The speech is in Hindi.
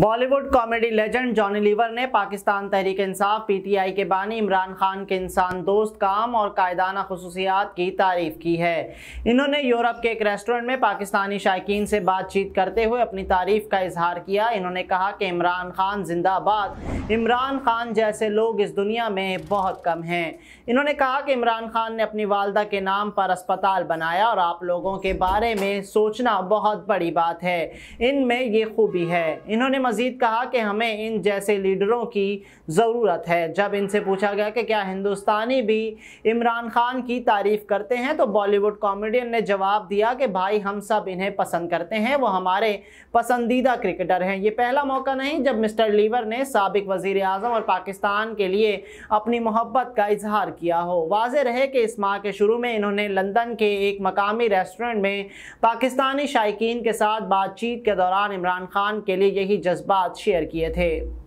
Bollywood comedy legend Johnny Lever ने पाकिस्तान तहरीक इंसाफ पीटीआई के बानी इमरान खान के इंसान दोस्त काम और कायदाना खसूसियात की तारीफ की है इन्होंने यूरोप के एक रेस्टोरेंट में पाकिस्तानी शायकीन से बातचीत करते हुए अपनी तारीफ का इजहार किया इन्होंने कहा कि इमरान खान जिंदाबाद इमरान खान जैसे लोग इस दुनिया में बहुत कम हैं इन्होंने कहा कि इमरान खान ने अपनी वालदा के नाम पर अस्पताल बनाया और आप लोगों के बारे में सोचना बहुत बड़ी बात है इनमें ये खूबी है इन्होंने मज़ीद कहा कि हमें इन जैसे लीडरों की ज़रूरत है जब इनसे पूछा गया कि क्या हिंदुस्तानी भी इमरान खान की तारीफ़ करते हैं तो बॉलीवुड कॉमेडियन ने जवाब दिया कि भाई हम सब इन्हें पसंद करते हैं वो हमारे पसंदीदा क्रिकेटर हैं ये पहला मौका नहीं जब मिस्टर लीवर ने सबक वजीर आजम और पाकिस्तान के लिए अपनी मोहब्बत का इजहार किया हो वाज रहे कि इस माह के शुरू में इन्होंने लंदन के एक मकामी रेस्टोरेंट में पाकिस्तानी शायकीन के साथ बातचीत के दौरान इमरान खान के लिए यही जज्बात शेयर किए थे